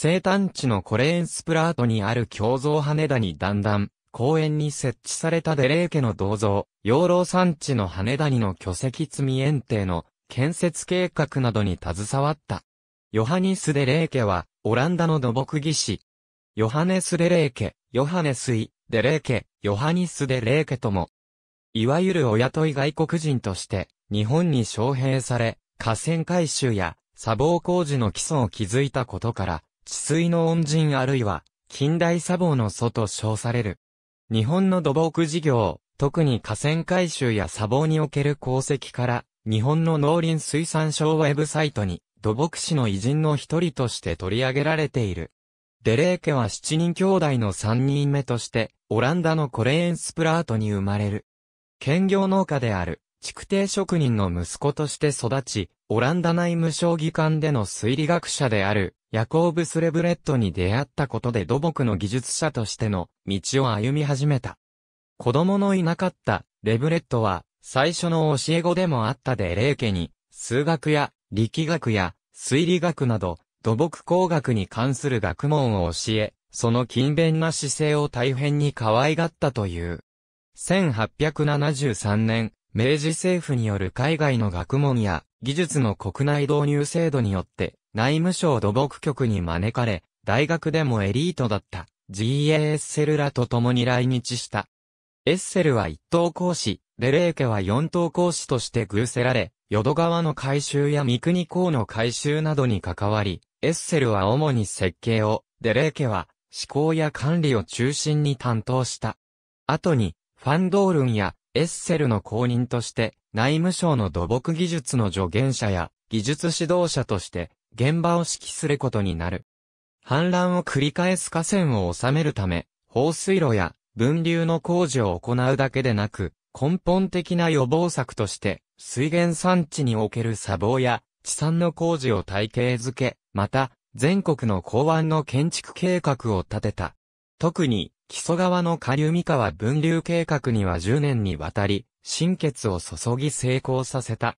生誕地のコレーンスプラートにある胸像羽田に段々、公園に設置されたデレー家の銅像、養老山地の羽田にの巨石積み園庭の建設計画などに携わった。ヨハニス・デレー家は、オランダの土木技師。ヨハネス・デレー家、ヨハネス・イ、デレー家、ヨハニス・デレー家とも、いわゆる親とい外国人として、日本に招聘され、河川改修や砂防工事の基礎を築いたことから、治水の恩人あるいは、近代砂防の祖と称される。日本の土木事業、特に河川改修や砂防における功績から、日本の農林水産省ウェブサイトに、土木師の偉人の一人として取り上げられている。デレー家は七人兄弟の三人目として、オランダのコレーンスプラートに生まれる。兼業農家である、築堤職人の息子として育ち、オランダ内務省議官での推理学者である、ヤコーブ・スレブレットに出会ったことで土木の技術者としての道を歩み始めた。子供のいなかったレブレットは最初の教え子でもあったで霊家に数学や力学や推理学など土木工学に関する学問を教え、その勤勉な姿勢を大変に可愛がったという。1873年、明治政府による海外の学問や技術の国内導入制度によって内務省土木局に招かれ、大学でもエリートだった G.A. エッセルらと共に来日した。エッセルは一等講師、デレー家は四等講師として偶せられ、淀川の改修や三国港の改修などに関わり、エッセルは主に設計を、デレー家は施工や管理を中心に担当した。後に、ファンドールンやエッセルの公認として、内務省の土木技術の助言者や技術指導者として、現場を指揮することになる。氾濫を繰り返す河川を収めるため、放水路や分流の工事を行うだけでなく、根本的な予防策として、水源産地における砂防や地産の工事を体系づけ、また、全国の港湾の建築計画を立てた。特に、木曽川の下流三河分流計画には10年にわたり、心血を注ぎ成功させた。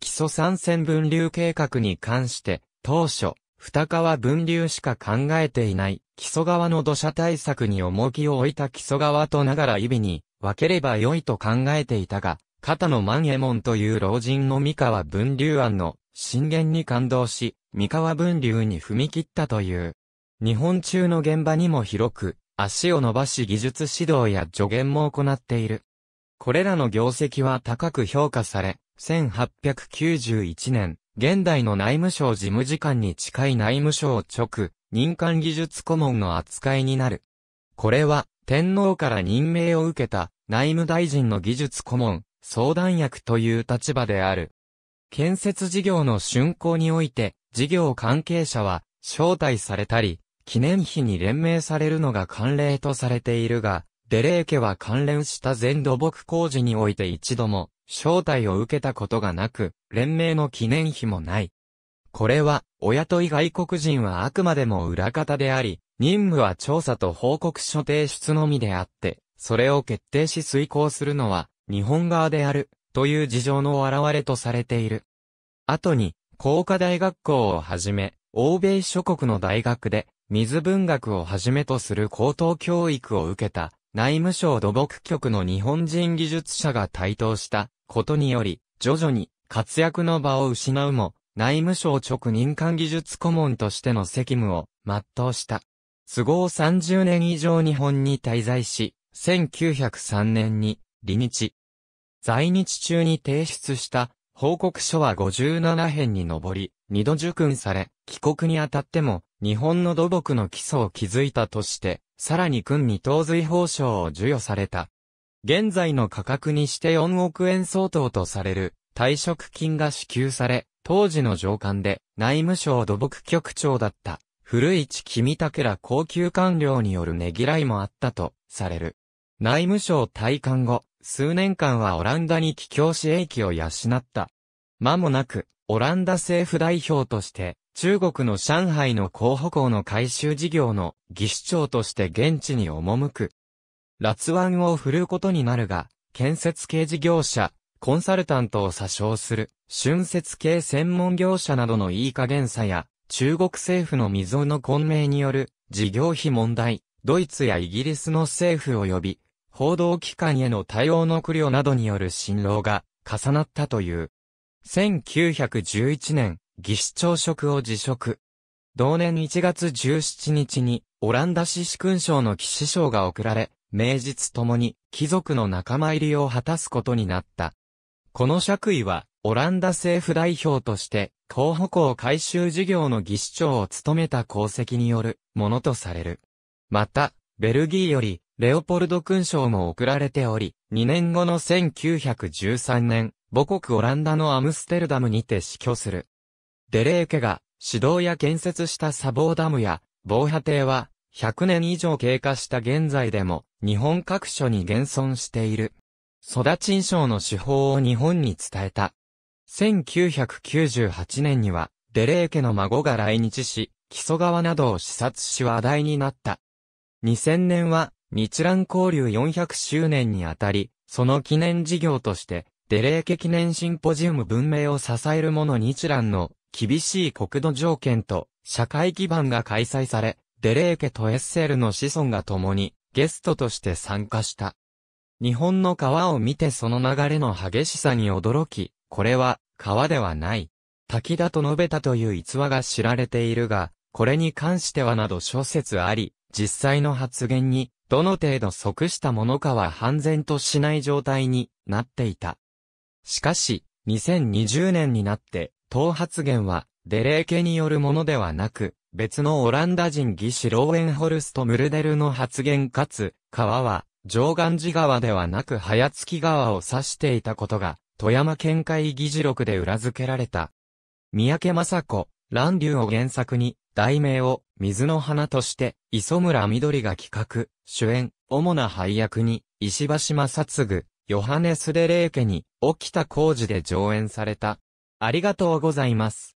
木曽三線分流計画に関して、当初、二川分流しか考えていない、木曽川の土砂対策に重きを置いた木曽川とながら意味に分ければ良いと考えていたが、片野万右衛門という老人の三河分流案の震源に感動し、三河分流に踏み切ったという。日本中の現場にも広く、足を伸ばし技術指導や助言も行っている。これらの業績は高く評価され、1891年、現代の内務省事務次官に近い内務省直、民間技術顧問の扱いになる。これは、天皇から任命を受けた内務大臣の技術顧問、相談役という立場である。建設事業の竣工において、事業関係者は招待されたり、記念碑に連名されるのが慣例とされているが、デレー家は関連した全土木工事において一度も招待を受けたことがなく、連盟の記念碑もない。これは、お雇い外国人はあくまでも裏方であり、任務は調査と報告書提出のみであって、それを決定し遂行するのは、日本側である、という事情の現れとされている。後に、工科大学校をはじめ、欧米諸国の大学で、水文学をはじめとする高等教育を受けた、内務省土木局の日本人技術者が台頭したことにより、徐々に活躍の場を失うも、内務省直任官技術顧問としての責務を全うした。都合30年以上日本に滞在し、1903年に離日。在日中に提出した報告書は57編に上り、二度受訓され、帰国にあたっても日本の土木の基礎を築いたとしてさらに君に東髄報奨を授与された。現在の価格にして4億円相当とされる退職金が支給され、当時の上官で内務省土木局長だった古市君武ら高級官僚によるねぎらいもあったとされる。内務省退官後、数年間はオランダに帰郷し英気を養った。間もなく、オランダ政府代表として、中国の上海の候補校の改修事業の技師長として現地に赴く。辣腕を振るうことになるが、建設系事業者、コンサルタントを詐称する、春節系専門業者などのいい加減さや、中国政府の未曾有の混迷による事業費問題、ドイツやイギリスの政府及び、報道機関への対応の苦慮などによる辛労が重なったという。1911年、技師長職を辞職。同年1月17日に、オランダ獅士勲章の騎士章が贈られ、名実ともに貴族の仲間入りを果たすことになった。この爵位は、オランダ政府代表として、候補校改修事業の技師長を務めた功績によるものとされる。また、ベルギーより、レオポルド勲章も贈られており、2年後の1913年、母国オランダのアムステルダムにて死去する。デレー家が指導や建設した砂防ダムや防波堤は100年以上経過した現在でも日本各所に現存している。ソダチン賞の手法を日本に伝えた。1998年にはデレー家の孫が来日し、木曽川などを視察し話題になった。2000年は日蘭交流400周年にあたり、その記念事業として、デレー家記念シンポジウム文明を支えるもの日蘭の厳しい国土条件と社会基盤が開催され、デレーケとエッセルの子孫が共にゲストとして参加した。日本の川を見てその流れの激しさに驚き、これは川ではない。滝だと述べたという逸話が知られているが、これに関してはなど諸説あり、実際の発言に、どの程度即したものかは判然としない状態になっていた。しかし、2020年になって、党発言は、デレー家によるものではなく、別のオランダ人技師ローエンホルスト・ムルデルの発言かつ、川は、上岸寺川ではなく早月川を指していたことが、富山県会議事録で裏付けられた。三宅正子、乱流を原作に、題名を、水の花として、磯村緑が企画、主演、主な配役に、石橋正嗣、ヨハネス・デレー家に、沖田浩二で上演された。ありがとうございます。